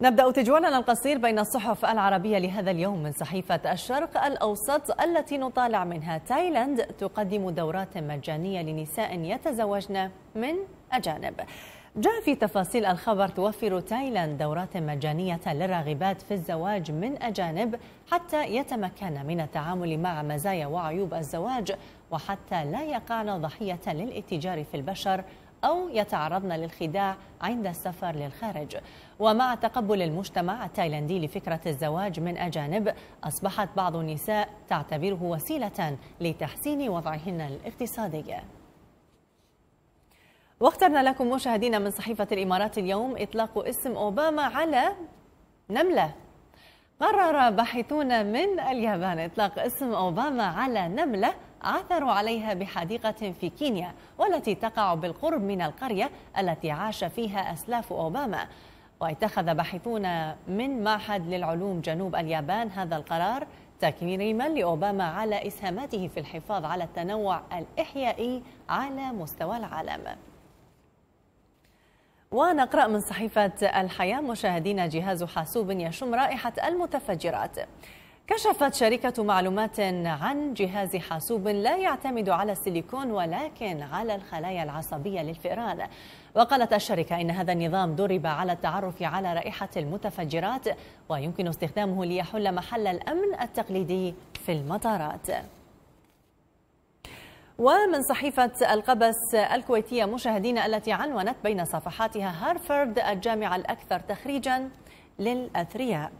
نبدأ تجوالنا القصير بين الصحف العربية لهذا اليوم من صحيفة الشرق الأوسط التي نطالع منها تايلاند تقدم دورات مجانية لنساء يتزوجن من أجانب جاء في تفاصيل الخبر توفر تايلاند دورات مجانية للراغبات في الزواج من أجانب حتى يتمكن من التعامل مع مزايا وعيوب الزواج وحتى لا يقعن ضحية للاتجار في البشر أو يتعرضن للخداع عند السفر للخارج ومع تقبل المجتمع التايلاندي لفكرة الزواج من أجانب أصبحت بعض النساء تعتبره وسيلة لتحسين وضعهن الاقتصادي واخترنا لكم مشاهدينا من صحيفة الإمارات اليوم إطلاق اسم أوباما على نملة قرر باحثون من اليابان إطلاق اسم أوباما على نملة عثروا عليها بحديقة في كينيا والتي تقع بالقرب من القرية التي عاش فيها أسلاف أوباما واتخذ باحثون من معهد للعلوم جنوب اليابان هذا القرار تكريما لأوباما على إسهاماته في الحفاظ على التنوع الإحيائي على مستوى العالم ونقرأ من صحيفة الحياة مشاهدين جهاز حاسوب يشم رائحة المتفجرات كشفت شركة معلومات عن جهاز حاسوب لا يعتمد على السيليكون ولكن على الخلايا العصبية للفئران وقالت الشركة إن هذا النظام درب على التعرف على رائحة المتفجرات ويمكن استخدامه ليحل محل الأمن التقليدي في المطارات ومن صحيفة القبس الكويتية مشاهدينا التي عنونت بين صفحاتها هارفرد الجامعة الأكثر تخريجا للأثرياء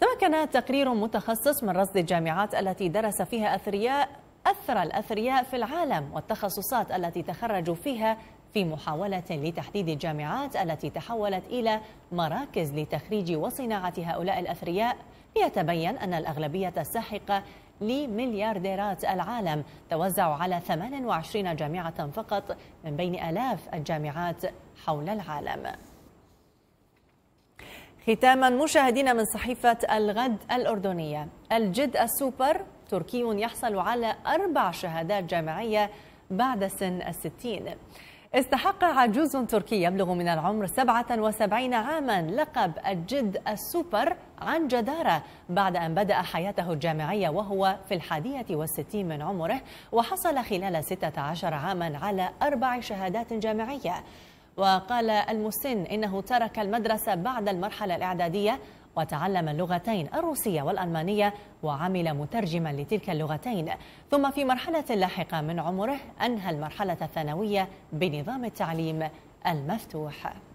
تمكن تقرير متخصص من رصد الجامعات التي درس فيها أثرياء أثر الأثرياء في العالم والتخصصات التي تخرجوا فيها في محاولة لتحديد الجامعات التي تحولت إلى مراكز لتخريج وصناعة هؤلاء الأثرياء ليتبين أن الأغلبية الساحقة لمليارديرات العالم توزع على 28 جامعة فقط من بين آلاف الجامعات حول العالم ختاما مشاهدينا من صحيفة الغد الأردنية الجد السوبر تركي يحصل على أربع شهادات جامعية بعد سن الستين استحق عجوز تركي يبلغ من العمر 77 عاما لقب الجد السوبر عن جدارة بعد أن بدأ حياته الجامعية وهو في الحادية والستين من عمره وحصل خلال 16 عاما على أربع شهادات جامعية وقال المسن إنه ترك المدرسة بعد المرحلة الإعدادية وتعلم اللغتين الروسية والألمانية وعمل مترجما لتلك اللغتين ثم في مرحلة لاحقة من عمره أنهى المرحلة الثانوية بنظام التعليم المفتوح